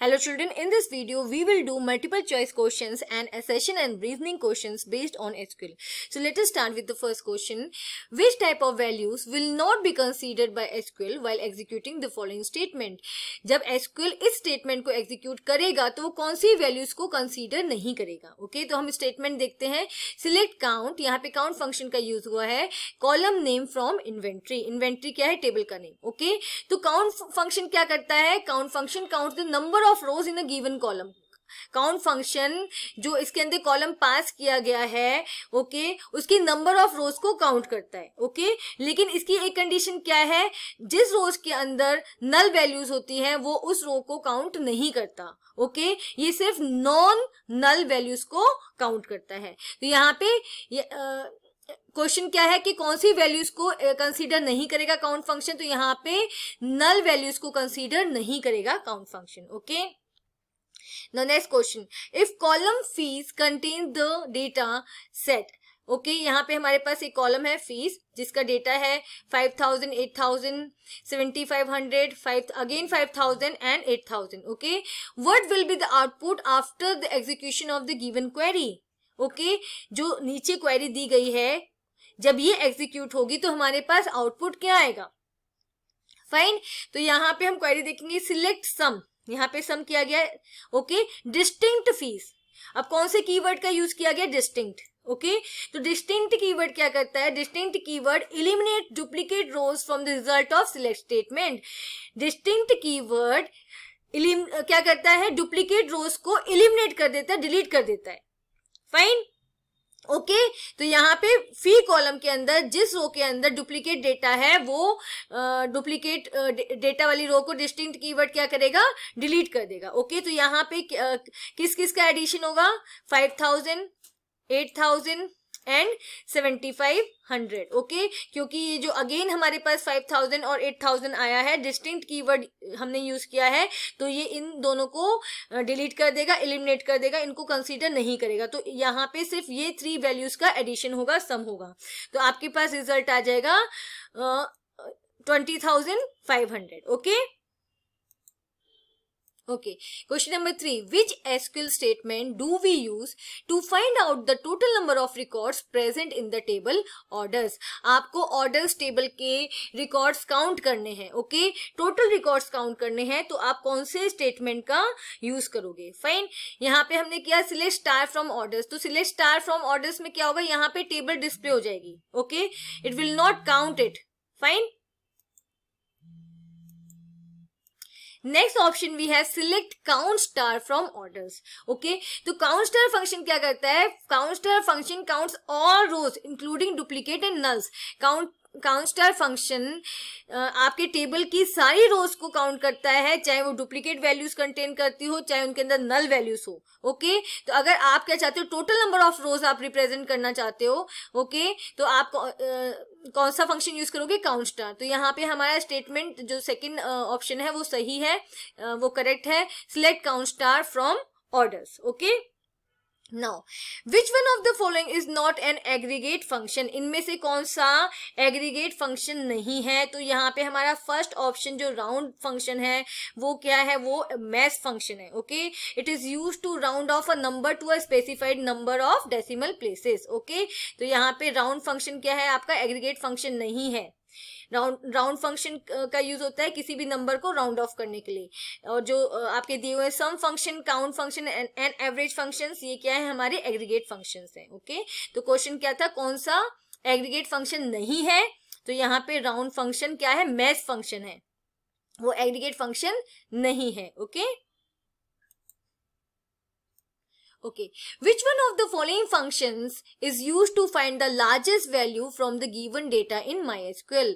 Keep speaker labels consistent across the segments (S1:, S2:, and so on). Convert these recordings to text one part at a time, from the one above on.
S1: Hello children, in this video we will do multiple choice questions and accession and reasoning questions based on SQL. So let us start with the first question. Which type of values will not be considered by SQL while executing the following statement? जब SQL इस statement को execute करेगा तो वो कौन सी values को consider नहीं करेगा ओके okay? तो हम statement देखते हैं select count यहाँ पे count function का use हुआ है column name from inventory. Inventory क्या है टेबल का नेम ओके okay? तो count function क्या करता है count function count the number of rows in a given column count function जो इसके अंदर कॉलम पास किया गया है ओके okay, उसकी नंबर ऑफ रोज को काउंट करता है ओके okay? लेकिन इसकी एक कंडीशन क्या है जिस रोज के अंदर नल वैल्यूज होती हैं वो उस रो को काउंट नहीं करता ओके okay? ये सिर्फ नॉन नल वैल्यूज को काउंट करता है तो यहाँ पे ये, आ, क्वेश्चन क्या है कि कौन सी वैल्यूज को कंसीडर नहीं करेगा काउंट फंक्शन तो यहाँ पे नल वैल्यूज को कंसीडर नहीं करेगा count function okay Now next question. If column fees contain the data okay okay, यहाँ पे हमारे पास एक कॉलम है फीस जिसका डेटा है five thousand eight thousand seventy five hundred five again five thousand and eight thousand okay what will be the output after the execution of the given query okay जो नीचे query दी गई है जब ये execute होगी तो हमारे पास आउटपुट क्या आएगा फाइन तो यहाँ पे हम क्वेरी देखेंगे सिलेक्ट सम यहाँ पे सम किया गया ओके डिस्टिंक्ट फीस अब कौन से कीवर्ड का यूज किया गया डिस्टिंक्ट ओके okay? तो डिस्टिंक्ट कीवर्ड क्या करता है distinct keyword eliminate duplicate rows from the result of select statement distinct keyword क्या करता है डुप्लीकेट रोज को इलिमिनेट कर देता है डिलीट कर देता है फाइन ओके okay, तो यहाँ पे फी कॉलम के अंदर जिस रो के अंदर डुप्लीकेट डेटा है वो डुप्लीकेट डेटा वाली रो को डिस्टिंक्ट कीवर्ड क्या करेगा डिलीट कर देगा ओके okay, तो यहाँ पे uh, किस किस का एडिशन होगा five thousand eight thousand and seventy five hundred okay क्योंकि ये जो अगेन हमारे पास फाइव थाउजेंड और एट थाउजेंड आया है डिस्टिंक्ट कीवर्ड हमने यूज किया है तो ये इन दोनों को डिलीट कर देगा एलिमिनेट कर देगा इनको कंसीडर नहीं करेगा तो यहाँ पे सिर्फ ये थ्री वैल्यूज का एडिशन होगा सम होगा तो आपके पास रिजल्ट आ जाएगा twenty thousand five hundred okay okay question number three which SQL statement do we use to find out the total number of record present in the table orders आपको orders table के records count करने हैं okay total record count करने हैं तो आप कौन से स्टेटमेंट का यूज करोगे फाइन यहाँ पे हमने किया सिलेक्ट स्टार फ्रॉम ऑर्डर तो सिलेक्ट स्टार फ्रॉम ऑर्डर में क्या होगा यहाँ पे टेबल डिस्प्ले हो जाएगी okay it will not count it fine next option भी है select count star from orders okay तो काउंट स्टार फंक्शन क्या करता है count star function counts all rows including duplicate and nulls count count star function आपके table की सारी रोज को काउंट करता है चाहे वो डुप्लीकेट वैल्यूज कंटेन करती हो चाहे उनके अंदर नल वैल्यूज हो ओके okay? तो अगर आप क्या चाहते हो टोटल नंबर ऑफ रोज आप रिप्रेजेंट करना चाहते हो ओके okay? तो आप uh, कौन सा फंक्शन यूज करोगे काउंट स्टार तो यहाँ पे हमारा स्टेटमेंट जो सेकंड ऑप्शन है वो सही है वो करेक्ट है select count star from orders okay now which one of the following is not an aggregate function इनमें से कौन सा एग्रीगेट फंक्शन नहीं है तो यहाँ पे हमारा फर्स्ट ऑप्शन जो राउंड फंक्शन है वो क्या है वो मैस फंक्शन है okay it is use to round off a number to a specified number of decimal places okay तो यहाँ पे राउंड फंक्शन क्या है आपका एग्रीगेट फंक्शन नहीं है राउंड राउंड फंक्शन का यूज होता है किसी भी नंबर को राउंड ऑफ करने के लिए और जो uh, आपके दिए हुए sum function count function and average function ये क्या है हमारे एग्रीगेट फंक्शन है ओके तो क्वेश्चन क्या था कौन सा एग्रीगेट फंक्शन नहीं है तो यहाँ पे राउंड फंक्शन क्या है मैथ फंक्शन है वो एग्रीगेट फंक्शन नहीं है okay okay? Okay, which one of the following functions is used to find the largest value from the given data in MySQL?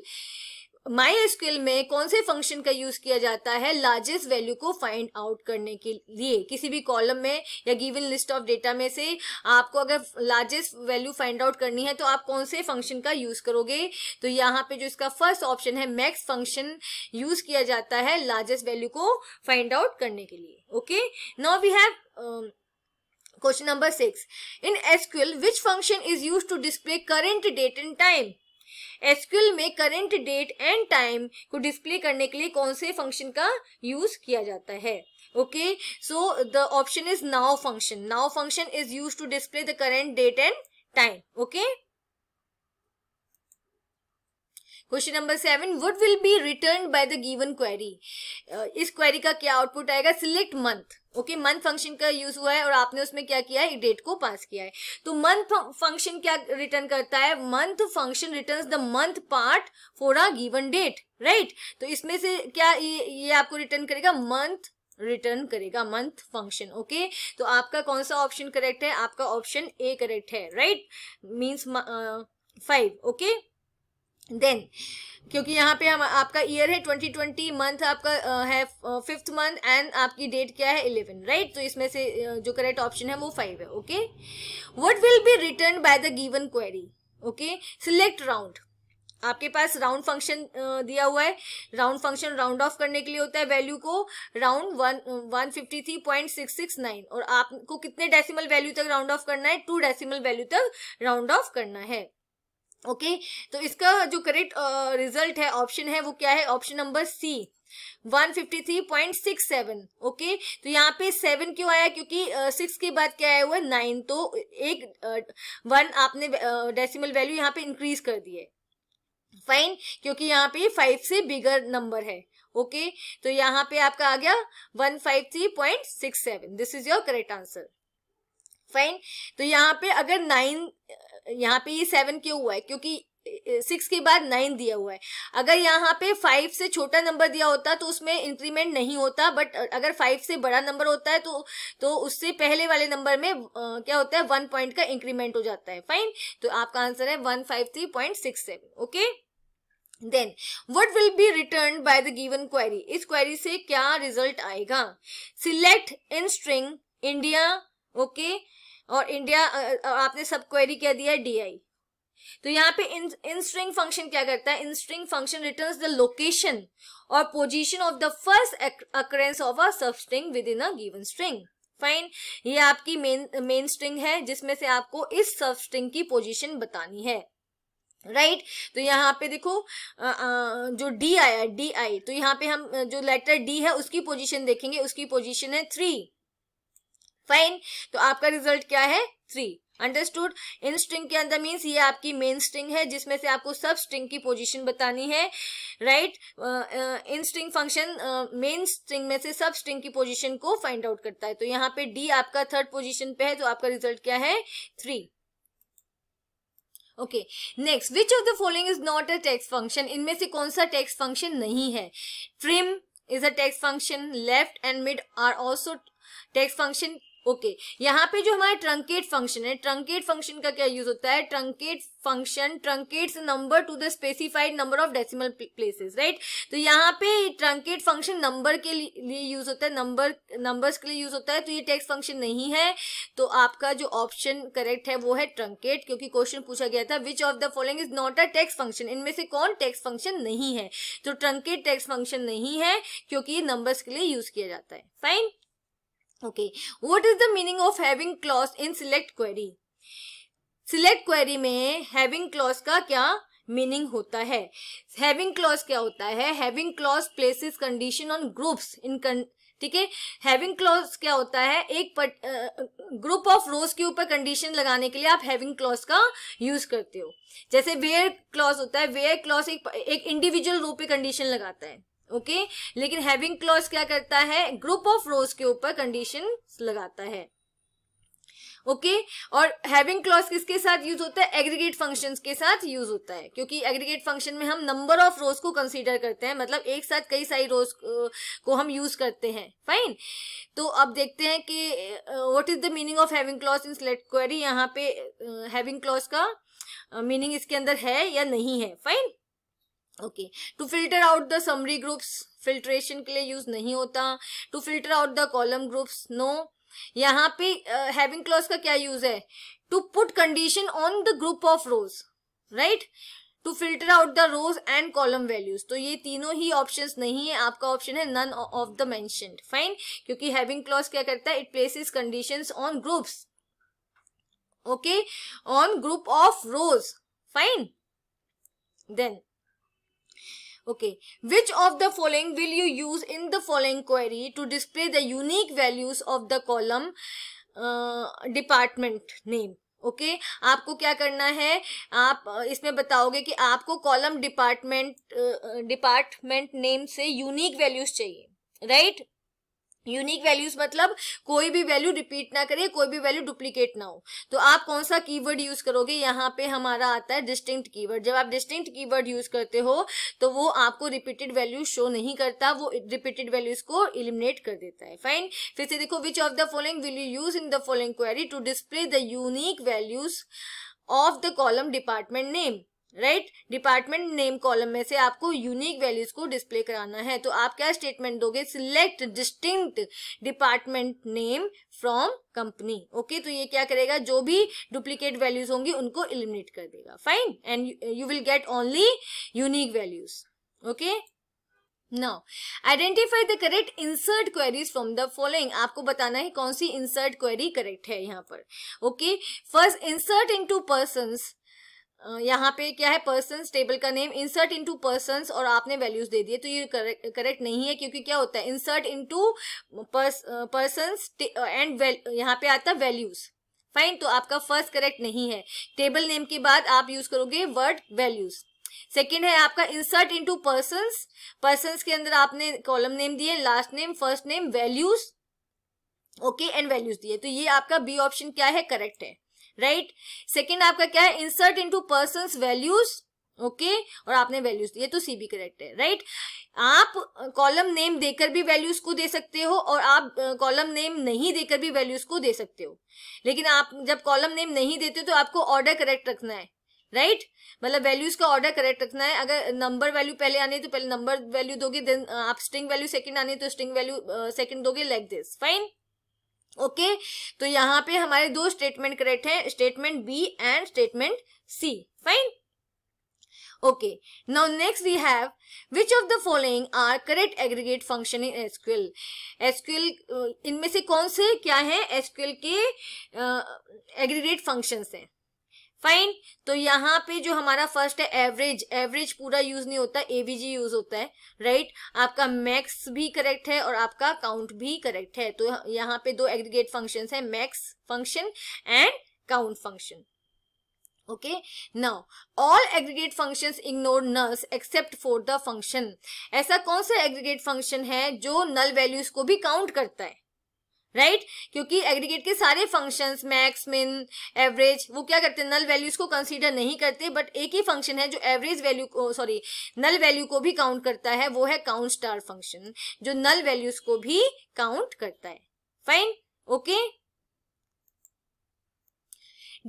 S1: MySQL में कौन से फंक्शन का यूज किया जाता है लार्जेस्ट वैल्यू को फाइंड आउट करने के लिए किसी भी कॉलम में या गिवन लिस्ट ऑफ डेटा में से आपको अगर लार्जेस्ट वैल्यू फाइंड आउट करनी है तो आप कौन से फंक्शन का यूज करोगे तो यहाँ पे जो इसका फर्स्ट ऑप्शन है मैक्स फंक्शन यूज किया जाता है लार्जेस्ट वैल्यू को फाइंड आउट करने के लिए okay now we have question number six in SQL which function is use to display current date and time SQL में करंट डेट एंड टाइम को display करने के लिए कौन से फंक्शन का यूज किया जाता है okay so the option is now function now function is use to display the current date and time okay question number seven would will be return by the given query इस query का क्या output आएगा select month okay month function का use हुआ है और आपने उसमें क्या किया है डेट को पास किया है तो मंथ फंक्शन क्या रिटर्न करता है month function return the month part for a given date right तो इसमें से क्या ये, ये आपको रिटर्न करेगा मंथ रिटर्न करेगा मंथ फंक्शन ओके तो आपका कौन सा ऑप्शन करेक्ट है आपका ऑप्शन ए करेक्ट है right means five okay then क्योंकि यहाँ पे हम आपका ईयर है ट्वेंटी ट्वेंटी मंथ आपका है फिफ्थ मंथ एंड आपकी डेट क्या है इलेवन राइट right? तो इसमें से जो करेक्ट ऑप्शन है वो फाइव है okay what will be return by the given query okay select round आपके पास राउंड फंक्शन दिया हुआ है राउंड फंक्शन राउंड ऑफ करने के लिए होता है वैल्यू को round one one fifty three point six six nine और आपको कितने डेसिमल वैल्यू तक राउंड ऑफ करना है टू डेसिमल वैल्यू तक राउंड ऑफ करना है ओके तो इसका जो करेक्ट रिजल्ट है ऑप्शन है वो क्या है ऑप्शन नंबर सी 153.67 ओके तो यहाँ पे सेवन क्यों आया क्योंकि सिक्स uh, के बाद क्या आया हुआ नाइन तो एक वन uh, आपने डेसिमल uh, वैल्यू यहाँ पे इंक्रीज कर दी है फाइन क्योंकि यहाँ पे फाइव से बिगर नंबर है ओके okay? तो यहाँ पे आपका आ गया one five three point six seven this is your correct answer fine तो यहाँ पे अगर नाइन यहाँ पे ये सेवन क्यों हुआ है क्योंकि सिक्स के बाद नाइन दिया हुआ है अगर यहाँ पे फाइव से छोटा नंबर दिया होता तो उसमें इंक्रीमेंट नहीं होता बट अगर फाइव से बड़ा नंबर होता है तो तो उससे पहले वाले नंबर में आ, क्या होता है वन पॉइंट का इंक्रीमेंट हो जाता है फाइन तो आपका आंसर है one five three point six seven okay then what will be return by the given query इस क्वेरी से क्या रिजल्ट आएगा select in string India okay okay? और इंडिया आपने सब क्वेरी क्या दिया है डी आई तो यहाँ पे इन इन स्ट्रिंग फंक्शन क्या करता है in string function returns the location और position of the first occurrence of a substring within a given string fine ये आपकी मेन मेन स्ट्रिंग है जिसमें से आपको इस सब स्ट्रिंग की पोजीशन बतानी है राइट right? तो यहाँ पे देखो आ, आ, जो डी आया डी आई तो यहाँ पे हम जो लेटर डी है उसकी पोजिशन देखेंगे उसकी पोजिशन है थ्री फाइन तो आपका रिजल्ट क्या है थ्री अंडरस्टूड इन स्ट्रिंग के अंदर मीन्स ये आपकी मेन स्ट्रिंग है जिसमें से आपको सब स्ट्रिंग की पोजीशन बतानी है right in string function main string में से सब स्ट्रिंग की पोजीशन को फाइंड आउट करता है तो यहाँ पे डी आपका थर्ड पोजीशन पे है तो आपका रिजल्ट क्या है three okay next which of the following is not a text function इनमें से कौन सा टेक्स्ट फंक्शन नहीं है trim is a text function left and mid are also text function okay okay. यहाँ पे जो हमारा ट्रंकेट फंक्शन है ट्रंकेट फंक्शन का क्या यूज होता है truncate function truncates number to the specified number of decimal places right तो यहाँ पे ट्रंकेट फंक्शन नंबर के लिए यूज होता है नंबर नंबर्स के लिए यूज होता है तो ये टेक्स्ट फंक्शन नहीं है तो आपका जो ऑप्शन करेक्ट है वो है ट्रंकेट क्योंकि क्वेश्चन पूछा गया था which of the following is not a text function इनमें से कौन टेक्स्ट फंक्शन नहीं है तो ट्रंकेट टेक्स्ट फंक्शन नहीं है क्योंकि ये नंबर्स के लिए यूज किया जाता है fine okay what is the meaning of having clause in select query select query में हैविंग क्लॉज का क्या मीनिंग होता है हैविंग क्लॉज क्या होता है having clause places condition on groups in ठीक है हैविंग क्लॉज क्या होता है एक ग्रुप ऑफ रोज के ऊपर कंडीशन लगाने के लिए आप हैविंग क्लॉज का यूज करते हो जैसे वेयर क्लॉज होता है वेयर क्लॉज एक इंडिविजुअल रो पे कंडीशन लगाता है ओके लेकिन हैविंग क्लॉज क्या करता है ग्रुप ऑफ रोज के ऊपर कंडीशन लगाता है ओके okay? और हैविंग क्लॉज किसके साथ यूज होता है एग्रीगेट फंक्शंस के साथ यूज होता है क्योंकि एग्रीगेट फंक्शन में हम नंबर ऑफ रोज को कंसीडर करते हैं मतलब एक साथ कई सारी रोज को हम यूज करते हैं फाइन तो अब देखते हैं कि what is the meaning of having clause in select query यहाँ पे हैविंग क्लॉज का मीनिंग इसके अंदर है या नहीं है fine okay to filter out the summary groups filtration के लिए यूज नहीं होता to filter out the column groups no यहाँ पे हैविंग uh, क्लॉज का क्या यूज है to put condition on the group of rows right to filter out the rows and column values तो ये तीनों ही ऑप्शन नहीं है आपका ऑप्शन है नन ऑफ द मैं फाइन क्योंकि हैविंग क्लॉज क्या करता है it places condition on groups okay on group of rows fine then okay which of the following will you use in the following query to display the unique values of the column department name okay okay, आपको क्या करना है आप uh, इसमें बताओगे कि आपको column department department name से यूनिक वैल्यूज चाहिए राइट right? यूनिक वैल्यूज मतलब कोई भी वैल्यू रिपीट ना करे कोई भी वैल्यू डुप्लीकेट ना हो तो आप कौन सा कीवर्ड यूज करोगे यहाँ पे हमारा आता है डिस्टिंक्ट कीवर्ड जब आप डिस्टिंक्ट कीवर्ड यूज करते हो तो वो आपको रिपीटेड वैल्यूज शो नहीं करता वो रिपीटेड वैल्यूज को इलिमिनेट कर देता है फाइन फिर से देखो which of the following will you use in the following query to display the unique values of the column department name right department name column में से आपको यूनिक वैल्यूज को डिस्प्ले कराना है तो आप क्या स्टेटमेंट दोगे select distinct department name from company okay तो ये क्या करेगा जो भी डुप्लीकेट वैल्यूज होंगी उनको इलिमिनेट कर देगा fine and you will get only unique values okay now identify the correct insert queries from the following आपको बताना है कौन सी इंसर्ट क्वेरी करेक्ट है यहाँ पर okay first insert into person यहाँ पे क्या है पर्सन टेबल का नेम इंसर्ट इनटू पर्सन और आपने वैल्यूज दे दिए तो ये करेक्ट नहीं है क्योंकि क्या होता है इंसर्ट इनटू पर्सन एंड यहाँ पे आता है वैल्यूज फाइन तो आपका फर्स्ट करेक्ट नहीं है टेबल नेम के बाद आप यूज करोगे वर्ड वैल्यूज सेकेंड है आपका इंसर्ट इंटू पर्सन पर्सन के अंदर आपने कॉलम नेम दिए last name first name values okay and values दिए तो ये आपका बी ऑप्शन क्या है करेक्ट है राइट सेकेंड आपका क्या है insert into person values okay okay? और आपने वैल्यूज ये तो सीबी करेक्ट है राइट आप कॉलम नेम देकर भी वैल्यूज को दे सकते हो और आप कॉलम नेम नहीं देकर भी वैल्यूज को दे सकते हो लेकिन आप जब कॉलम नेम नहीं देते हो तो आपको ऑर्डर करेक्ट रखना है राइट मतलब वैल्यूज का ऑर्डर करेक्ट रखना है अगर नंबर वैल्यू पहले आने तो पहले नंबर वैल्यू दोगे देन आप स्ट्रिंग वैल्यू सेकंड आने तो स्ट्रिंग वैल्यू सेकंड दोगे लाइक दिस फाइन ओके तो यहाँ पे हमारे दो स्टेटमेंट करेक्ट है statement B and statement C fine okay now next we have which of the following are correct aggregate function in SQL SQL इनमें से कौन से क्या है एसक्यूएल के एग्रीगेट uh, फंक्शन हैं फाइन तो यहाँ पे जो हमारा फर्स्ट है एवरेज एवरेज पूरा यूज नहीं होता एवीजी यूज होता है राइट right? आपका मैक्स भी करेक्ट है और आपका काउंट भी करेक्ट है तो यहाँ पे दो एग्रीगेट फंक्शन है max function and count function okay now all aggregate functions ignore nulls except for the function ऐसा कौन सा एग्रीगेट फंक्शन है जो नल वैल्यूज को भी काउंट करता है राइट right? क्योंकि एग्रीगेट के सारे फंक्शंस मैक्स मिन एवरेज वो क्या करते हैं नल वैल्यूज को कंसीडर नहीं करते बट एक ही फंक्शन है जो एवरेज वैल्यू को सॉरी नल वैल्यू को भी काउंट करता है वो है काउंट स्टार फंक्शन जो नल वैल्यूज को भी काउंट करता है fine okay okay?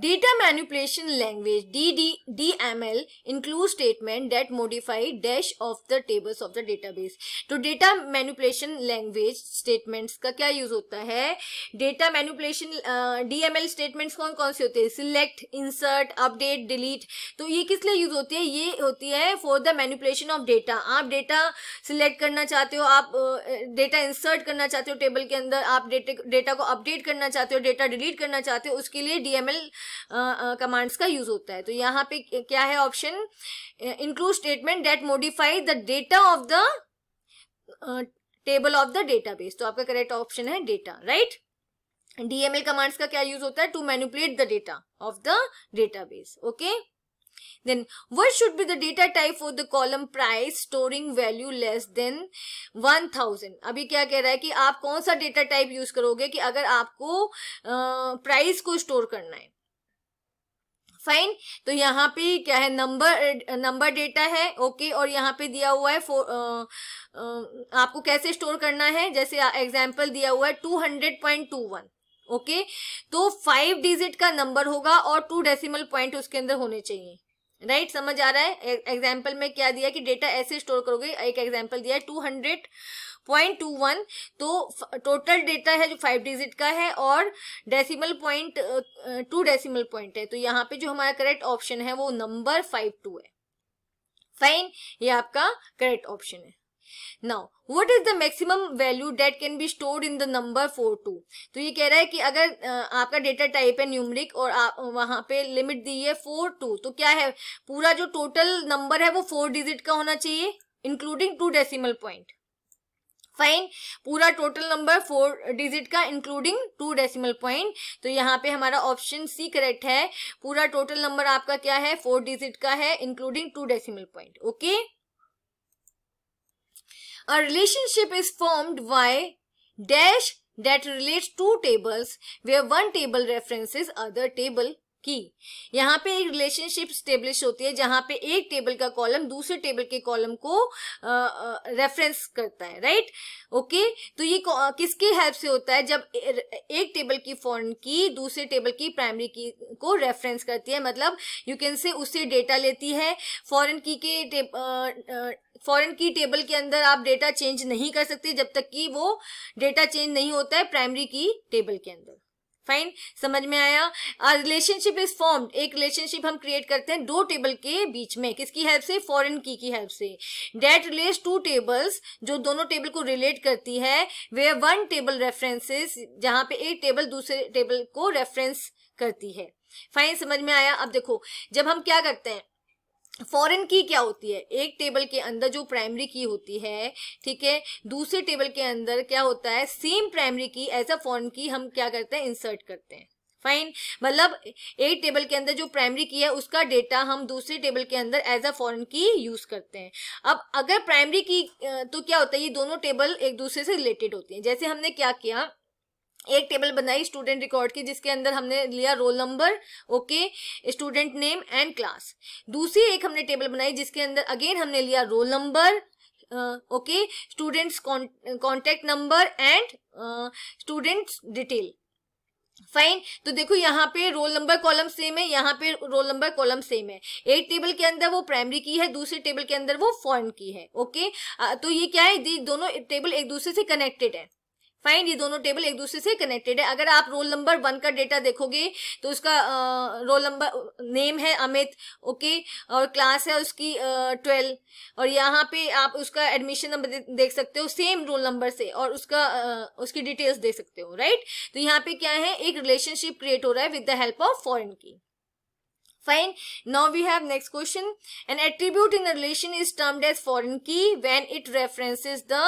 S1: Data manipulation language DD, DML includes statement that modify dash of the tables of the database. तो data manipulation language statements का क्या यूज होता है Data manipulation uh, DML statements कौन कौन से होते हैं Select, insert, update, delete. तो ये किस लिए यूज होती है ये होती है for the manipulation of data आप डेटा सिलेक्ट करना चाहते हो आप डेटा uh, इंसर्ट करना चाहते हो टेबल के अंदर आप डेटा को अपडेट करना चाहते हो डेटा डिलीट करना चाहते हो उसके लिए डीएमएल कमांड्स का यूज होता है तो यहाँ पे क्या है option include statement that modify the data of the table of the database तो आपका करेक्ट ऑप्शन है डेटा राइट डीएमएल कमांड्स का क्या यूज होता है to manipulate the data of the database okay then what should be the data type for the column price storing value less than 1000 अभी क्या कह रहा है कि आप कौन सा डेटा टाइप यूज करोगे कि अगर आपको प्राइस को स्टोर करना है फाइन तो यहाँ पे क्या है नंबर नंबर डेटा है ओके और यहाँ पे दिया हुआ है फोर uh, uh, आपको कैसे स्टोर करना है जैसे एग्जाम्पल uh, दिया हुआ है two hundred point two one okay तो फाइव डिजिट का नंबर होगा और टू डेसिमल पॉइंट उसके अंदर होने चाहिए राइट right, समझ आ रहा है एग्जाम्पल e- में क्या दिया कि डेटा ऐसे स्टोर करोगे एक एग्जाम्पल दिया है two hundred point two one तो टोटल डेटा है जो फाइव डिजिट का है और decimal point two decimal point है तो यहाँ पे जो हमारा करेक्ट ऑप्शन है वो नंबर फाइव टू है फाइन ये आपका करेक्ट ऑप्शन है now what is the maximum value that can be stored in the number four two तो ये कह रहा है कि अगर आपका डेटा टाइप है न्यूमरिक और आप वहां पे लिमिट दी है फोर टू तो क्या है पूरा जो टोटल नंबर है वो फोर डिजिट का होना चाहिए including two decimal point fine पूरा टोटल नंबर फोर डिजिट का इंक्लूडिंग टू डेसिमल पॉइंट तो यहाँ पे हमारा ऑप्शन सी करेक्ट है पूरा टोटल नंबर आपका क्या है फोर डिजिट का है including two decimal point okay A relationship is formed by dash that relates two tables where one table references other table की यहाँ पे एक रिलेशनशिप स्टेब्लिश होती है जहाँ पे एक टेबल का कॉलम दूसरे टेबल के कॉलम को रेफरेंस करता है राइट ओके तो ये किसकी हेल्प से होता है जब एक टेबल की फॉरन की दूसरे टेबल की प्राइमरी की को रेफरेंस करती है मतलब यू कैन से उससे डेटा लेती है फॉरन की के फॉरन की टेबल के अंदर आप डेटा चेंज नहीं कर सकते जब तक कि वो डेटा चेंज नहीं होता है प्राइमरी की टेबल के अंदर फाइन समझ में आया रिलेशनशिप इज फॉर्म एक रिलेशनशिप हम क्रिएट करते हैं दो टेबल के बीच में किसकी हेल्प से फॉरेन की की हेल्प से डेट रिलेट्स टू टेबल्स जो दोनों टेबल को रिलेट करती है वे वन टेबल रेफरेंसेस जहां पे एक टेबल दूसरे टेबल को रेफरेंस करती है फाइन समझ में आया अब देखो जब हम क्या करते हैं फॉरेन की क्या होती है एक टेबल के अंदर जो प्राइमरी की होती है ठीक है दूसरे टेबल के अंदर क्या होता है same primary key as a foreign key हम क्या करते हैं इंसर्ट करते हैं फाइन मतलब एक टेबल के अंदर जो प्राइमरी की है उसका डेटा हम दूसरे टेबल के अंदर एज अ फॉरन की यूज करते हैं अब अगर प्राइमरी की तो क्या होता है ये दोनों टेबल एक दूसरे से रिलेटेड होती हैं जैसे हमने क्या किया एक टेबल बनाई स्टूडेंट रिकॉर्ड की जिसके अंदर हमने लिया roll number okay student name and class दूसरी एक हमने टेबल बनाई जिसके अंदर अगेन हमने लिया roll number okay students contact number and students detail fine तो देखो यहाँ पे रोल नंबर कॉलम सेम है यहाँ पे रोल नंबर कॉलम सेम है एक टेबल के अंदर वो प्राइमरी की है दूसरे टेबल के अंदर वो फॉरेन की है ओके okay? Uh, तो ये क्या है दोनों टेबल एक दूसरे से कनेक्टेड है फाइन ये दोनों टेबल एक दूसरे से कनेक्टेड है अगर आप रोल नंबर वन का डेटा देखोगे तो उसका रोल नंबर नेम है अमित ओके और क्लास है उसकी ट्वेल्व और यहाँ पे आप उसका एडमिशन नंबर देख सकते हो सेम रोल नंबर से और उसका आ, उसकी डिटेल्स देख सकते हो राइट तो यहाँ पे क्या है एक रिलेशनशिप क्रिएट हो रहा है with the help of foreign key Fine. Now we have next question. An attribute in a relation is termed as foreign key when it references the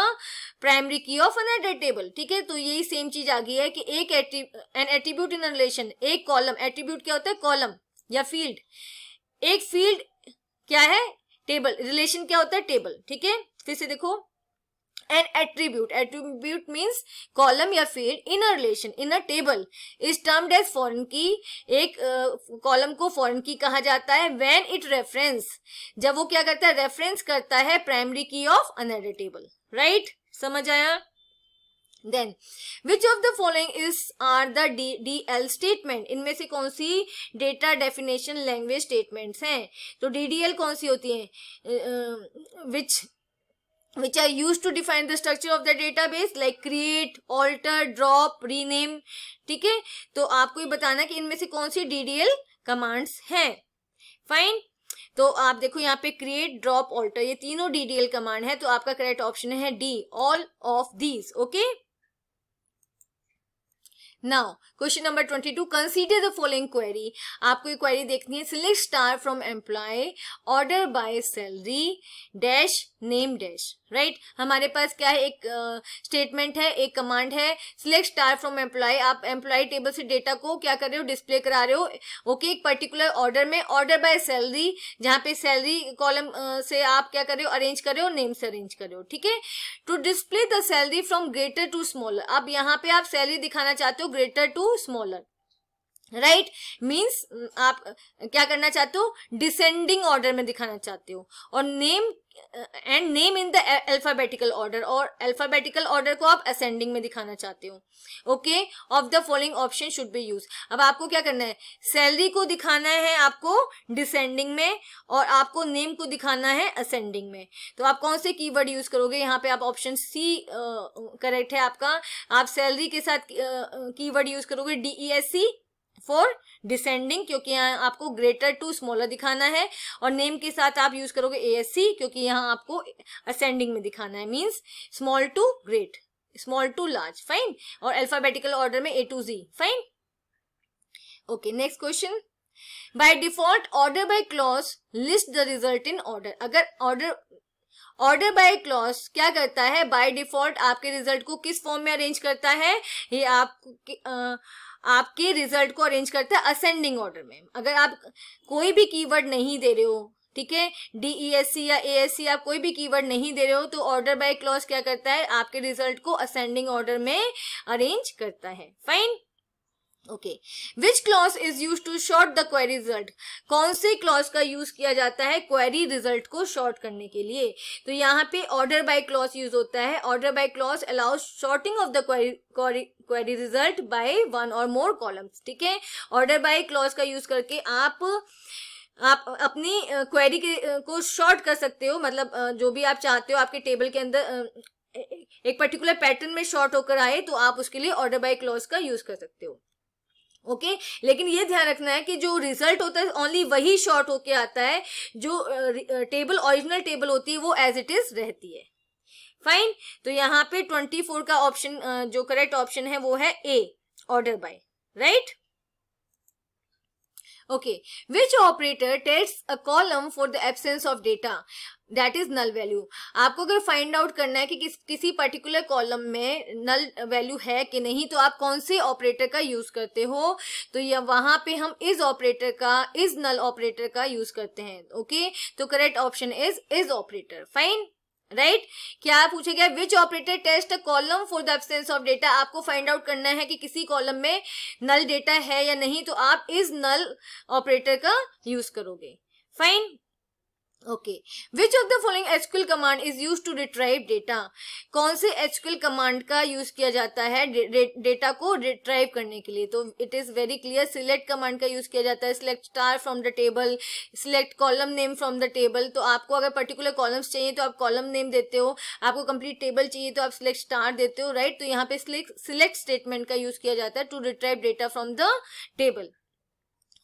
S1: primary key of another table ठीक है तो यही same चीज आ गई है कि एक an attribute in relation एक कॉलम एट्रीब्यूट क्या होता है कॉलम या फील्ड एक फील्ड क्या है टेबल रिलेशन क्या होता है टेबल ठीक है फिर से देखो an attribute attribute means column या field in a relation in a table is termed as foreign key एक कॉलम uh, को फॉरन की कहा जाता है व्हेन इट रेफरेंस जब वो क्या करता है रेफरेंस करता है primary key of another table right समझ आया then which of the following is are the D D L statement इनमें से कौन सी डेटा डेफिनेशन लैंग्वेज स्टेटमेंट्स हैं तो डी डी एल कौन सी होती है विच which are used to define the structure of the database like create alter drop rename ठीक है तो आपको ये बताना कि इनमें से कौन सी डीडीएल कमांड्स हैं फाइन तो आप देखो यहाँ पे क्रिएट ड्रॉप ऑल्टर ये तीनों डीडीएल कमांड है तो आपका करेक्ट ऑप्शन है D all of these okay now question number twenty two consider the following query आपको ये क्वेरी देखनी है select star from employee order by salary dash name dash right right? हमारे पास क्या है एक स्टेटमेंट uh, है एक कमांड है सिलेक्ट स्टार फ्रॉम एम्प्लॉय आप एम्प्लॉय टेबल से डेटा को क्या कर रहे हो डिस्प्ले करा रहे हो ओके okay, एक पर्टिकुलर ऑर्डर में ऑर्डर बाय सैलरी जहाँ पे सैलरी कॉलम uh, से आप क्या कर रहे हो अरेंज कर रहे हो नेम से अरेंज कर रहे हो ठीक है to display the salary from greater to smaller अब यहाँ पे आप सैलरी दिखाना चाहते हो greater to smaller right right? Means mm, आप uh, क्या करना चाहते हो डिसेंडिंग ऑर्डर में दिखाना चाहते हो और name and name in the alphabetical order और अल्फाबेटिकल ऑर्डर को आप असेंडिंग में दिखाना चाहते हो okay of the following option should be use अब आपको क्या करना है सैलरी को दिखाना है आपको डिसेंडिंग में और आपको नेम को दिखाना है असेंडिंग में तो आप कौन से वर्ड यूज करोगे यहाँ पे आप ऑप्शन सी करेक्ट है आपका आप सैलरी के साथ की वर्ड यूज करोगे डीईएससी फॉर डिसेंडिंग क्योंकि यहाँ आपको ग्रेटर टू स्मॉलर दिखाना है और नेम के साथ आप यूज करोगे ए एस सी क्योंकि यहाँ आपको असेंडिंग में दिखाना है means small to great small to large fine और अल्फाबेटिकल ऑर्डर में A to G fine okay next question by default order by clause list the result in order अगर ऑर्डर ऑर्डर बाय क्लॉज क्या करता है by default आपके result को किस form में अरेंज करता है ये आप आ, आपके रिजल्ट को अरेंज करता है असेंडिंग ऑर्डर में अगर आप कोई भी कीवर्ड नहीं दे रहे हो ठीक है डीईएससी e या ए एस सी आप कोई भी कीवर्ड नहीं दे रहे हो तो ऑर्डर बाय क्लॉज क्या करता है आपके रिजल्ट को असेंडिंग ऑर्डर में अरेंज करता है fine okay which clause is use to sort the query result कौन से क्लॉज का यूज किया जाता है क्वेरी रिजल्ट को शॉर्ट करने के लिए तो यहाँ पे ऑर्डर बाय क्लॉज यूज होता है order by clause allow sorting of the query query result by one और मोर कॉलम्स ठीक है ऑर्डर बाय क्लॉज का यूज करके आप आप अपनी क्वेरी के को शॉर्ट कर सकते हो मतलब जो भी आप चाहते हो आपके टेबल के अंदर एक पर्टिकुलर पैटर्न में शॉर्ट होकर आए तो आप उसके लिए ऑर्डर बाय क्लॉज का यूज कर सकते हो ओके okay? लेकिन ये ध्यान रखना है कि जो रिजल्ट होता है ओनली वही शॉर्ट होके आता है जो टेबल ओरिजिनल टेबल होती है वो एज इट इज रहती है फाइन तो यहाँ पे ट्वेंटी फोर का ऑप्शन जो करेक्ट ऑप्शन है वो है A order by right okay which operator takes a column for the absence of data that is null value आपको अगर फाइंड आउट करना है कि किस किसी पर्टिकुलर कॉलम में नल वैल्यू है कि नहीं तो आप कौन से ऑपरेटर का यूज करते हो तो यह वहां पे हम इज ऑपरेटर का इज नल ऑपरेटर का यूज करते हैं ओके okay? तो correct option is is operator fine right right? क्या पूछे गया which operator test column for the absence of data आपको फाइंड आउट करना है कि किसी कॉलम में नल डेटा है या नहीं तो आप इज नल ऑपरेटर का यूज करोगे fine okay which of the following HQL command is use to retrieve data कौन से एचक्यूएल कमांड का यूज किया जाता है डेटा को रिट्राइव करने के लिए तो it is very clear select command का यूज किया जाता है select star from the table select column name from the table तो आपको अगर पर्टिकुलर कॉलम्स चाहिए तो आप कॉलम नेम देते हो आपको कंप्लीट टेबल चाहिए तो आप सिलेक्ट स्टार देते हो राइट तो यहाँ पे सिलेक्ट स्टेटमेंट का यूज किया जाता है to retrieve data from the table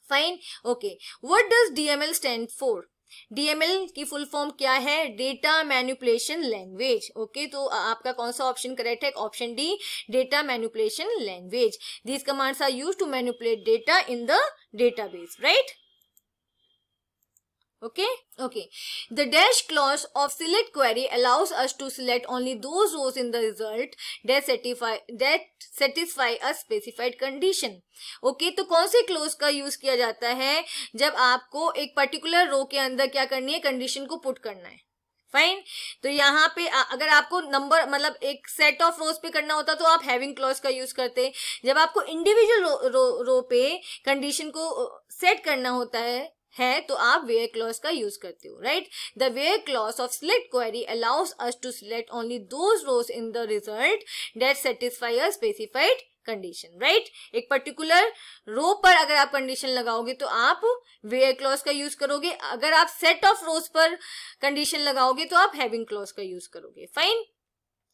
S1: fine okay what does DML stand for DML की फुल फॉर्म क्या है डेटा मैन्युपुलेशन लैंग्वेज ओके तो आपका कौन सा ऑप्शन करेक्ट है option D data manipulation language these commands are use to manipulate data in the database right Okay? Okay. The dash clause of select query allows us to select only those rows in the result that satisfy, that satisfy a specified condition. okay, to kaun se clause ka use kiya jata hai jab aapko ek particular row ke andar kya karni hai condition ko put karna hai fine तो यहाँ पे अगर आपको number मतलब एक set of रोज पे करना होता तो आप हैविंग क्लॉज का यूज करते जब आपको इंडिविजुअल रो, रो, रो पे कंडीशन को सेट करना होता है है तो आप वेयर क्लॉज का यूज करते हो right the where clause of select query allows us to select only those rows in the result that satisfy a specified condition right एक पर्टिकुलर रो पर अगर आप कंडीशन लगाओगे तो आप वेयर क्लॉज का यूज करोगे अगर आप सेट ऑफ रोज पर कंडीशन लगाओगे तो आप हैविंग क्लॉज का यूज करोगे fine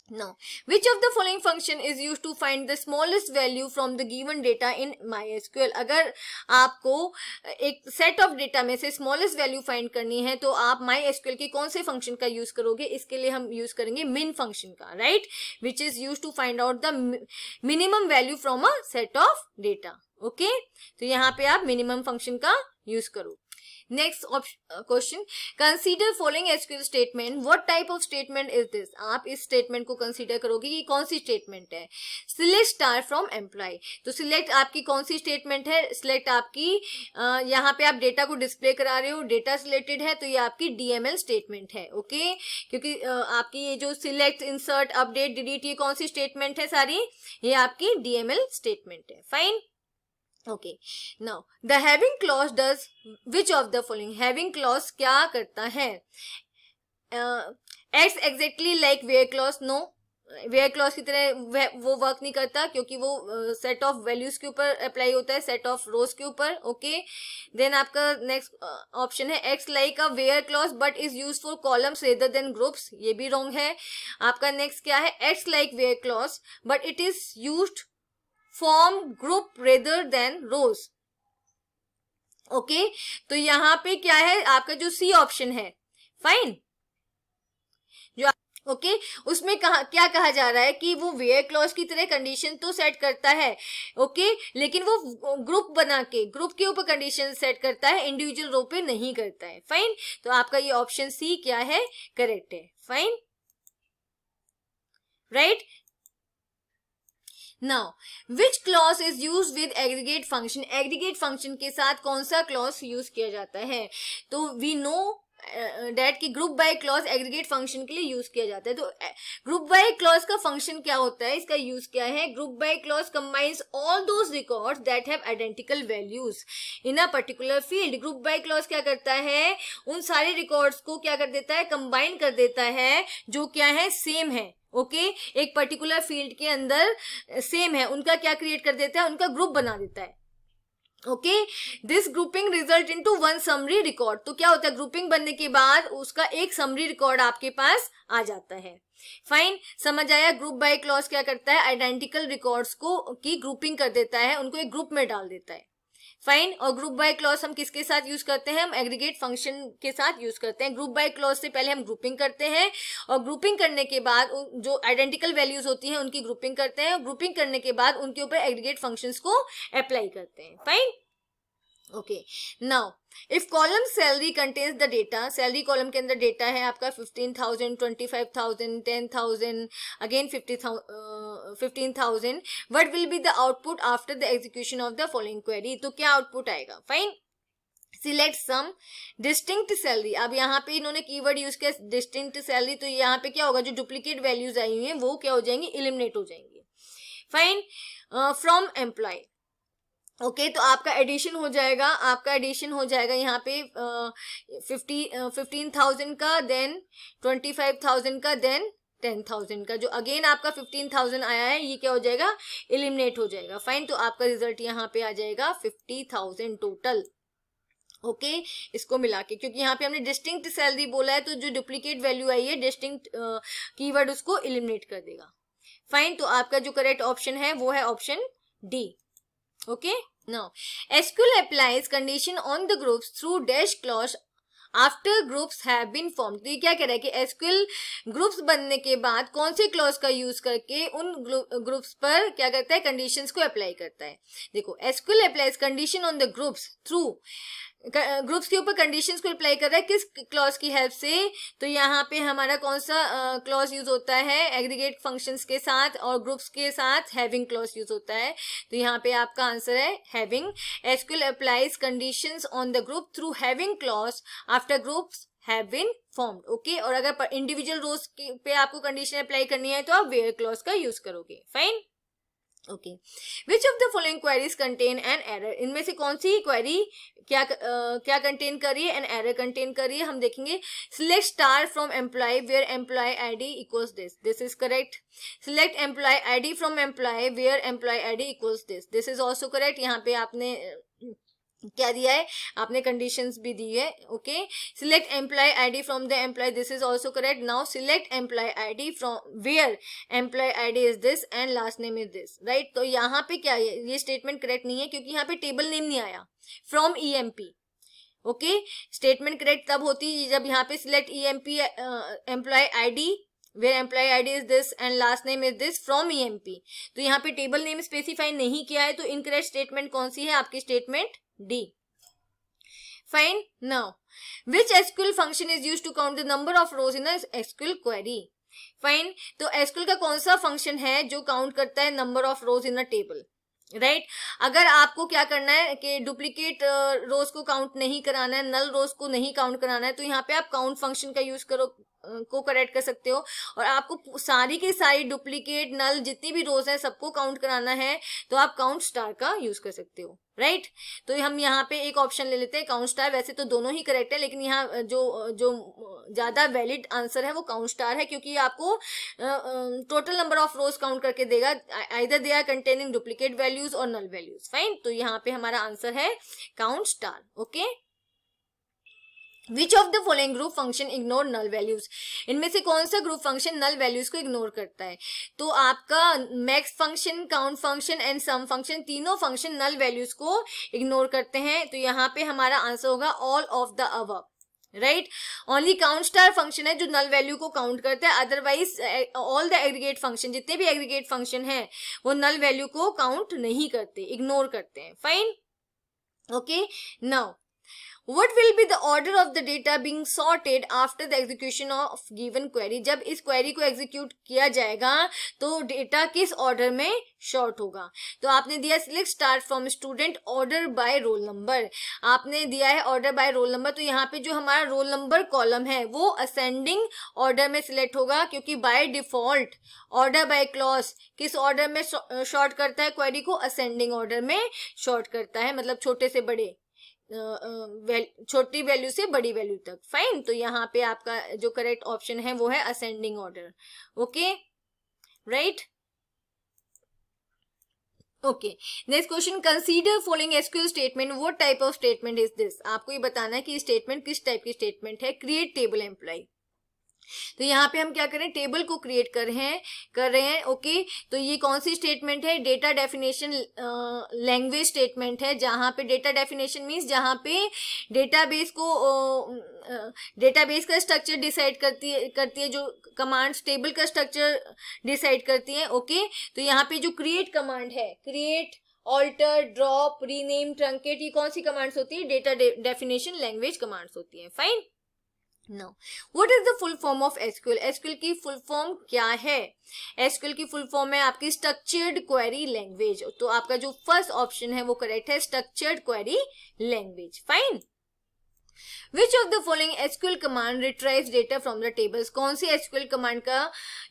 S1: Now, which of the following function is used to find the smallest value from the given data in MySQL? अगर आपको एक सेट ऑफ डेटा में से स्मॉलेस्ट वैल्यू फाइंड करनी है तो आप MySQL के कौन से फंक्शन का यूज करोगे इसके लिए हम यूज करेंगे मिन फंक्शन का right which is use to find out the minimum value from a set of data okay तो यहाँ पे आप मिनिमम फंक्शन का यूज करो next question consider following SQL statement what type of statement is this आप इस statement को consider करोगे ये कौन सी स्टेटमेंट है सिलेक्ट स्टार फ्रॉम एम्प्लॉय तो सिलेक्ट आपकी कौन सी स्टेटमेंट है सिलेक्ट आपकी यहाँ पे आप डेटा को डिस्प्ले करा रहे हो डेटा सिलेक्टेड है तो ये आपकी डीएमएल स्टेटमेंट है ओके okay? क्योंकि आपकी ये जो सिलेक्ट इंसर्ट अपडेट डिलीट ये कौन सी स्टेटमेंट है सारी ये आपकी डीएमएल स्टेटमेंट है fine okay now the having clause does which of the following having clause क्या करता है एक्स exactly like where clause no where clause की तरह वो वर्क नहीं करता क्योंकि वो सेट ऑफ वैल्यूज के ऊपर अप्लाई होता है सेट ऑफ रोज के ऊपर ओके देन आपका नेक्स्ट ऑप्शन uh, है एक्स like a where clause but is use for columns rather than groups ये भी रॉन्ग है आपका नेक्स्ट क्या है एक्स like where clause but it is use form group rather than rows okay तो यहाँ पे क्या है आपका जो सी ऑप्शन है फाइन जो ओके okay? उसमें कहा क्या कहा जा रहा है कि वो वेयर क्लॉज की तरह कंडीशन तो सेट करता है ओके okay? लेकिन वो ग्रुप बना के ग्रुप के ऊपर कंडीशन सेट करता है इंडिविजुअल रो पे नहीं करता है फाइन तो आपका ये ऑप्शन सी क्या है करेक्ट है fine right right? Now which clause is use with aggregate function aggregate function के साथ कौन सा क्लॉज यूज किया जाता है तो वी नो डेट की group by clause aggregate function के लिए यूज किया जाता है तो ग्रुप बाय क्लॉज का फंक्शन क्या होता है इसका यूज क्या है group by clause combines all those records that have identical values in a particular field group by clause क्या करता है उन सारे रिकॉर्ड्स को क्या कर देता है कंबाइन कर देता है जो क्या है सेम है ओके okay? एक पर्टिकुलर फील्ड के अंदर सेम है उनका क्या क्रिएट कर देता है उनका ग्रुप बना देता है okay this grouping result into one summary record तो क्या होता है ग्रुपिंग बनने के बाद उसका एक समरी रिकॉर्ड आपके पास आ जाता है फाइन समझ आया ग्रुप बाय क्लॉज क्या करता है आइडेंटिकल रिकॉर्ड्स को की ग्रुपिंग कर देता है उनको एक ग्रुप में डाल देता है फाइन और ग्रुप बाय क्लॉज हम किसके साथ यूज करते हैं हम एग्रीगेट फंक्शन के साथ यूज करते हैं ग्रुप बाय क्लॉज से पहले हम ग्रुपिंग करते हैं और ग्रुपिंग करने के बाद जो आइडेंटिकल वैल्यूज होती है उनकी ग्रुपिंग करते हैं और ग्रुपिंग करने के बाद उनके ऊपर एग्रीगेट फंक्शन को अप्लाई करते हैं fine okay now if column salary contains the data salary column के अंदर डेटा है आपका fifteen thousand twenty five thousand ten thousand again fifty fifteen thousand what will be the output after the execution of the following query तो क्या output आएगा fine select sum distinct salary अब यहाँ पे इन्होंने की वर्ड यूज किया distinct salary तो यहाँ पे क्या होगा जो डुप्लीकेट वैल्यूज आई हुई है वो क्या हो जाएंगी इलिमिनेट हो जाएंगी fine from employee okay okay, तो आपका एडिशन हो जाएगा आपका एडिशन हो जाएगा यहाँ पे फिफ्टी फिफ्टीन थाउजेंड का देन ट्वेंटी फाइव थाउजेंड का देन टेन थाउजेंड का जो अगेन आपका फिफ्टीन थाउजेंड आया है ये क्या हो जाएगा एलिमिनेट हो जाएगा फाइन तो आपका रिजल्ट यहाँ पे आ जाएगा fifty thousand total okay okay, इसको मिला के क्योंकि यहाँ पे हमने डिस्टिंक्ट सैलरी बोला है तो जो डुप्लीकेट वैल्यू आई है डिस्टिंक्ट वर्ड उसको इलिमिनेट कर देगा फाइन तो आपका जो करेक्ट ऑप्शन है वो है option D Okay? Now, SQL applies condition on the groups through dash clause after groups have been form तो ये क्या कह रहा है कि एसक्यूएल ग्रुप्स बनने के बाद कौन से क्लॉज का यूज करके उन ग्रुप्स पर क्या करता है कंडीशन को अप्लाई करता है देखो SQL applies condition on the groups through groups के ऊपर कंडीशंस को अप्लाई कर रहा है किस क्लॉज की हेल्प से तो यहाँ पे हमारा कौन सा क्लॉज यूज होता है एग्रीगेट फंक्शंस के साथ और ग्रुप्स के साथ हैविंग क्लॉज यूज होता है तो यहाँ पे आपका आंसर है having SQL applies conditions on the group through having clause after groups have been formed okay और अगर इंडिविजुअल रोज पे आपको कंडीशन अप्लाई करनी है तो आप वेयर क्लॉज का यूज करोगे fine okay which of the following queries contain an error इनमें से कौन सी क्वेरी क्या uh, क्या कंटेन करिए एन एरर कंटेन करिए हम देखेंगे select star from employee where employee D equals this this is correct select employee D from employee where employee I D equals this this is also correct यहाँ पे आपने क्या दिया है आपने कंडीशंस भी दी है okay select employee ID from the employee this is also correct now select employee ID from where employee ID is this and last name is this right तो यहाँ पे क्या है ये स्टेटमेंट करेक्ट नहीं है क्योंकि यहाँ पे टेबल नेम नहीं आया from P okay statement correct तब होती है जब यहाँ पे select E M P employee D where employee I D is this and last name is this from P तो यहाँ पे टेबल नेम स्पेसिफाई नहीं किया है तो इनकरेक्ट स्टेटमेंट कौन सी है आपकी statement D. Fine. Now, which SQL function is used to count the number of rows in a SQL query? Fine तो SQL का कौन सा फंक्शन है जो काउंट करता है number of rows in a table right अगर आपको क्या करना है कि डुप्लीकेट रोज uh, को काउंट नहीं कराना है नल रोज को नहीं काउंट कराना है तो यहाँ पे आप काउंट फंक्शन का यूज करो को करेक्ट कर सकते हो और आपको सारी के सारी डुप्लीकेट नल जितनी भी रोज है सबको काउंट कराना है तो आप काउंट स्टार का यूज कर सकते हो राइट right? तो हम यहाँ पे एक ऑप्शन ले लेते हैं काउंट स्टार वैसे तो दोनों ही करेक्ट है लेकिन यहाँ जो जो ज्यादा वैलिड आंसर है वो काउंट स्टार है क्योंकि आपको total number of rows count करके देगा either they are containing duplicate values और नल वैल्यूज फाइन तो यहाँ पे हमारा आंसर है count star okay which of the following group function ignore null values इनमें से कौन सा ग्रुप फंक्शन नल वैल्यूज को इग्नोर करता है तो आपका max function count function and sum function तीनों फंक्शन नल वैल्यूज को इग्नोर करते हैं तो यहाँ पे हमारा आंसर होगा all of the above right only count star function है जो नल वैल्यू को काउंट करता है otherwise all the aggregate function जितने भी एग्रीगेट फंक्शन है वो नल वैल्यू को काउंट नहीं करते इग्नोर करते हैं fine okay now what will be the order of the data being sorted after the execution of given query जब इस क्वेरी को एग्जीक्यूट किया जाएगा तो डेटा किस ऑर्डर में शॉर्ट होगा तो आपने दिया select start from student order by roll number आपने दिया है ऑर्डर बाय रोल नंबर तो यहाँ पे जो हमारा रोल नंबर कॉलम है वो असेंडिंग ऑर्डर में सिलेक्ट होगा क्योंकि by default order by clause किस ऑर्डर में शॉर्ट करता है क्वेरी को असेंडिंग ऑर्डर में शॉर्ट करता है मतलब छोटे से बड़े छोटी वैल्यू से बड़ी वैल्यू तक फाइन तो यहाँ पे आपका जो करेक्ट ऑप्शन है वो है ascending order okay right okay next question consider following SQL statement what type of statement is this आपको ये बताना है कि स्टेटमेंट किस टाइप की स्टेटमेंट है क्रिएट टेबल एम्प्लॉय तो यहाँ पे हम क्या करें टेबल को क्रिएट कर रहे हैं कर रहे हैं ओके तो ये कौन सी स्टेटमेंट है डेटा डेफिनेशन लैंग्वेज स्टेटमेंट है जहाँ पे डेटा डेफिनेशन मीन्स जहाँ पे डेटाबेस को डेटाबेस uh, का स्ट्रक्चर डिसाइड करती है करती है जो कमांड्स टेबल का स्ट्रक्चर डिसाइड करती है ओके तो यहाँ पे जो क्रिएट कमांड है create alter drop rename truncate ये कौन सी कमांड्स होती है डेटा डेफिनेशन लैंग्वेज कमांड्स होती है fine no what is the full form of SQL SQL की फुल फॉर्म क्या है एसक्यूएल की फुल फॉर्म है आपकी स्ट्रक्चर्ड क्वेरी लैंग्वेज तो आपका जो फर्स्ट ऑप्शन है वो करेक्ट है structured query language fine which of the following SQL command retrieve data from the tables कौन सी एसक्यूएल कमांड का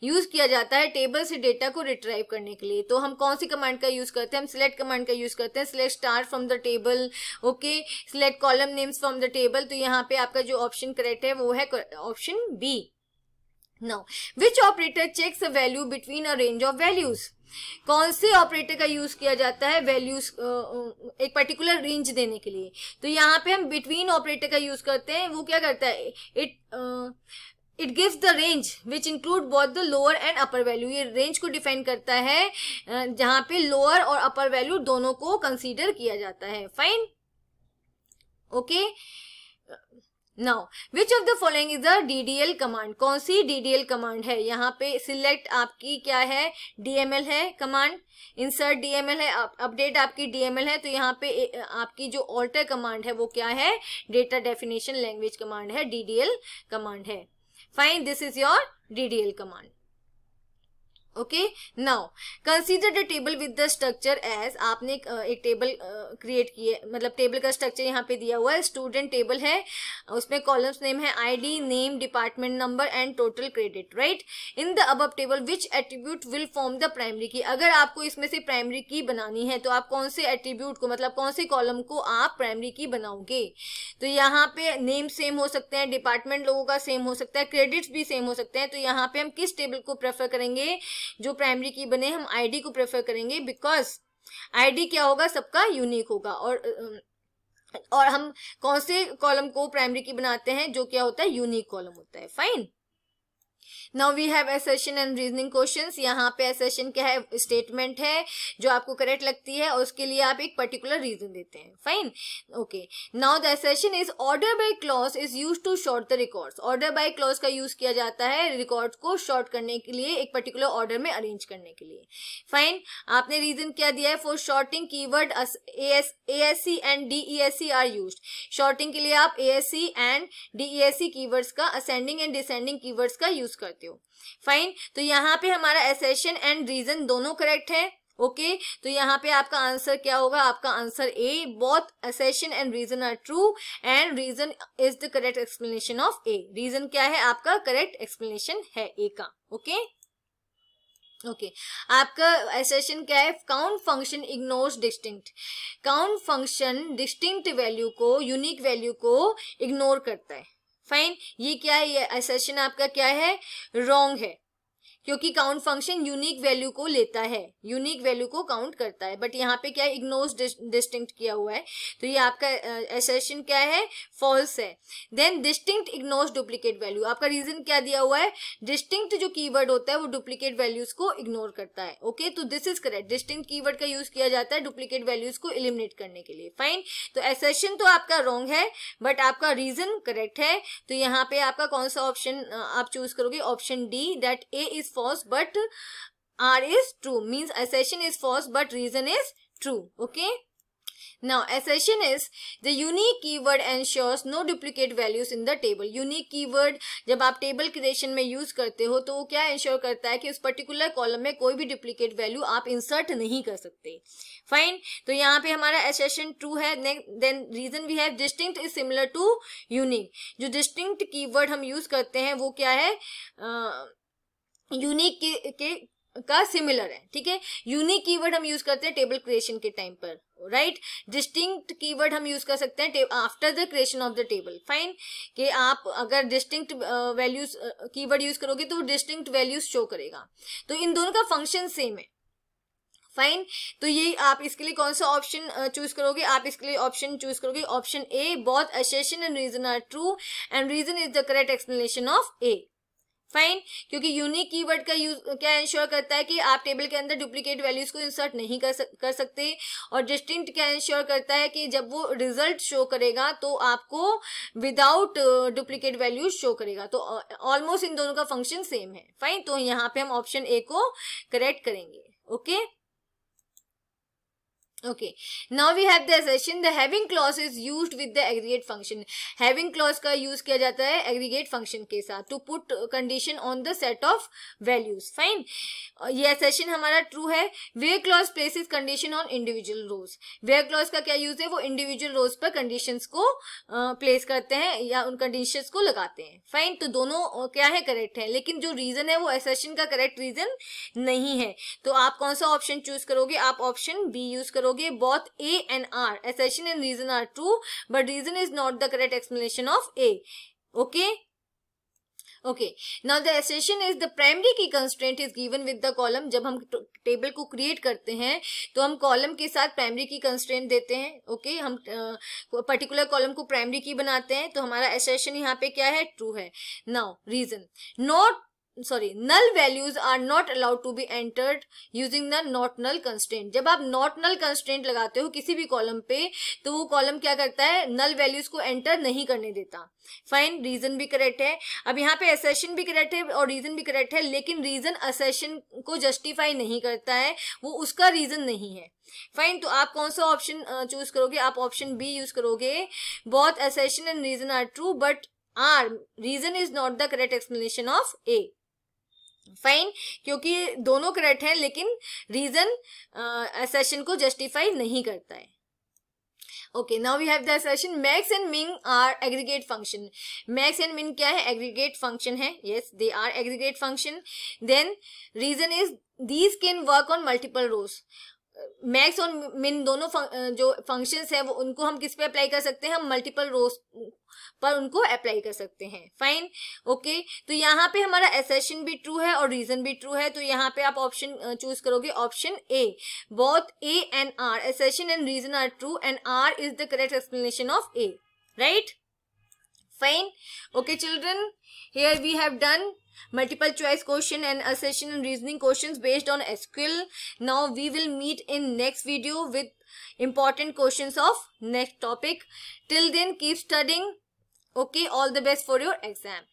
S1: यूज किया जाता है टेबल से डेटा को रिट्राइव करने के लिए तो हम कौन सी कमांड का यूज करते हैं हम सिलेक्ट कमांड का यूज करते हैं select star from the table okay select column names from the table तो यहाँ पे आपका जो ऑप्शन करेक्ट है वो है option B no which operator checks value between a range of values कौन से ऑपरेटर का यूज किया जाता है वैल्यूज एक पर्टिकुलर रेंज देने के लिए तो यहाँ पे हम बिटवीन ऑपरेटर का यूज करते हैं वो क्या करता है it it gives the range which include both the lower and upper value ये रेंज को डिफाइन करता है जहां पे लोअर और अपर वैल्यू दोनों को कंसिडर किया जाता है fine okay okay? Now which of the following is a DDL command कौन सी डीडीएल कमांड है यहाँ पे सिलेक्ट आपकी क्या है डीएमएल है कमांड इंसर्ट डीएमएल है अपडेट आपकी डीएमएल है तो यहाँ पे आपकी जो ऑल्टर कमांड है वो क्या है डेटा डेफिनेशन लैंग्वेज कमांड है डीडीएल कमांड है fine this is your DDL command okay now consider the table with the structure as आपने एक टेबल क्रिएट किए मतलब टेबल का स्ट्रक्चर यहाँ पे दिया हुआ है स्टूडेंट टेबल है उसमें कॉलम्स नेम है ID name department number and total credit right in the above table which attribute will form the primary key अगर आपको इसमें से प्राइमरी की बनानी है तो आप कौन से एट्रीब्यूट को मतलब कौन से कॉलम को आप प्राइमरी की बनाओगे तो यहाँ पे नेम सेम हो सकते हैं डिपार्टमेंट लोगों का सेम हो सकता है क्रेडिट्स भी सेम हो सकते हैं तो यहाँ पे हम किस टेबल को प्रेफर करेंगे जो प्राइमरी की बने हम आईडी को प्रेफर करेंगे बिकॉज आईडी क्या होगा सबका यूनिक होगा और और हम कौन से कॉलम को प्राइमरी की बनाते हैं जो क्या होता है यूनिक कॉलम होता है fine now we have assertion and reasoning question यहाँ पे एसेशन क्या है स्टेटमेंट है जो आपको करेक्ट लगती है और उसके लिए आप एक पर्टिकुलर रीजन देते हैं fine okay now the assertion is order by clause is use to sort the record order by clause का यूज किया जाता है रिकॉर्ड को शॉर्ट करने के लिए एक पर्टिकुलर ऑर्डर में अरेंज करने के लिए फाइन आपने रीजन क्या दिया है for sorting keyword A S C and D E S C are use sorting के लिए आप A S C and D E S C keywords का ascending and descending keywords का use करते हैं सकते हो fine तो यहाँ पे हमारा एसेशन एंड रीजन दोनों करेक्ट है ओके okay, तो यहाँ पे आपका आंसर क्या होगा आपका answer A both assertion and reason are true and reason is the correct explanation of A reason क्या है आपका करेक्ट एक्सप्लेनेशन है ए का ओके okay? Okay okay. आपका असेशन क्या है count function ignores distinct count function distinct value को unique value को इग्नोर करता है फाइन ये क्या है ये असेशन आपका क्या है रॉन्ग है क्योंकि काउंट फंक्शन यूनिक वैल्यू को लेता है यूनिक वैल्यू को काउंट करता है बट यहाँ पे क्या इग्नोर डिस्टिंक्ट किया हुआ है तो ये आपका एसेशन uh, क्या है फॉल्स है then distinct ignore duplicate value आपका रीजन क्या दिया हुआ है डिस्टिंक्ट जो कीवर्ड होता है वो डुप्लीकेट वैल्यूज को इग्नोर करता है ओके तो this is correct distinct word का यूज किया जाता है डुप्लीकेट वैल्यूज को इलिमिनेट करने के लिए फाइन तो एसेशन तो आपका रॉन्ग है बट आपका रीजन करेक्ट है तो यहाँ पे आपका कौन सा ऑप्शन आप चूज करोगे option D that A is false but R is true means assertion is false but reason is true. Okay. Now assertion is the unique keyword ensures no duplicate values in the table. Unique keyword जब आप table creation में use करते हो तो वो क्या ensure करता है कि उस particular column में कोई भी duplicate value आप insert नहीं कर सकते fine तो यहाँ पे हमारा assertion true है then reason we have distinct is similar to unique जो distinct keyword हम use करते हैं वो क्या है uh, यूनिक के, के का सिमिलर है ठीक है यूनिक कीवर्ड हम यूज करते हैं टेबल क्रिएशन के टाइम पर राइट डिस्टिंक्ट कीवर्ड हम यूज कर सकते हैं after the creation of the table fine कि आप अगर डिस्टिंक्ट वैल्यूज कीवर्ड यूज करोगे तो डिस्टिंक्ट वैल्यूज शो करेगा तो इन दोनों का फंक्शन सेम है फाइन तो ये आप इसके लिए कौन सा ऑप्शन चूज uh, करोगे आप इसके लिए ऑप्शन चूज करोगे option A both assertion and reason are true and reason is the correct explanation of A fine क्योंकि यूनिक कीवर्ड का यूज क्या इंश्योर करता है कि आप टेबल के अंदर डुप्लीकेट वैल्यूज को इंसर्ट नहीं कर सक, कर सकते और डिस्टिंक्ट क्या इंश्योर करता है कि जब वो रिजल्ट शो करेगा तो आपको विदाउट डुप्लीकेट वैल्यूज शो करेगा तो ऑलमोस्ट uh, इन दोनों का फंक्शन सेम है फाइन तो यहाँ पे हम ऑप्शन ए को करेक्ट करेंगे okay okay? Okay now we have the assertion the having clause is use with the aggregate function having clause का यूज किया जाता है एग्रीगेट फंक्शन के साथ to put condition on the set of values fine ये assertion हमारा true है where clause place is condition on individual rows where clause का क्या यूज है वो इंडिविजुअल रोज पर कंडीशन को प्लेस uh, करते हैं या उन कंडीशन को लगाते हैं फाइन तो दोनों क्या है करेक्ट है लेकिन जो रीजन है वो एसेशन का करेक्ट रीजन नहीं है तो आप कौन सा ऑप्शन चूज करोगे आप ऑप्शन बी यूज करोगे करोगे both A and R assertion and reason are true but reason is not the correct explanation of A okay okay now the assertion is the primary key constraint is given with the column जब हम table को create करते हैं तो हम column के साथ primary key constraint देते हैं ओके okay? हम पर्टिकुलर uh, कॉलम को प्राइमरी की बनाते हैं तो हमारा एसेशन यहाँ पे क्या है ट्रू है now reason not sorry null values are not allowed to be entered using the not null constant जब आप नॉट नल कंस्टेंट लगाते हो किसी भी कॉलम पे तो वो कॉलम क्या करता है नल वैल्यूज को एंटर नहीं करने देता फाइन रीजन भी करेक्ट है अब यहाँ पे असेशन भी करेक्ट है और रीजन भी करेक्ट है लेकिन रीजन असेशन को जस्टिफाई नहीं करता है वो उसका रीजन नहीं है फाइन तो आप कौन सा ऑप्शन चूज करोगे आप ऑप्शन बी यूज करोगे both assertion and reason are true but R reason is not the correct explanation of A fine क्योंकि दोनों करेक्ट हैं लेकिन रीजन असेशन को जस्टिफाई नहीं करता है okay now we have the assertion max and min are aggregate function max and min क्या है एग्रीगेट फंक्शन है yes they are aggregate function then reason is these can work on multiple rows max और min दोनों जो functions है वो उनको हम किस पे अप्लाई कर सकते हैं हम मल्टीपल रोज पर उनको अप्लाई कर सकते हैं फाइन ओके तो यहाँ पे हमारा एसेशन भी ट्रू है और रीजन भी ट्रू है तो यहाँ पे आप ऑप्शन चूज करोगे option A both A and R assertion and reason are true and R is the correct explanation of A right fine okay children here we have done multiple choice question and assertion and reasoning questions based on SQL. Now we will meet in next video with important questions of next topic. Till then keep studying. Okay, all the best for your exam.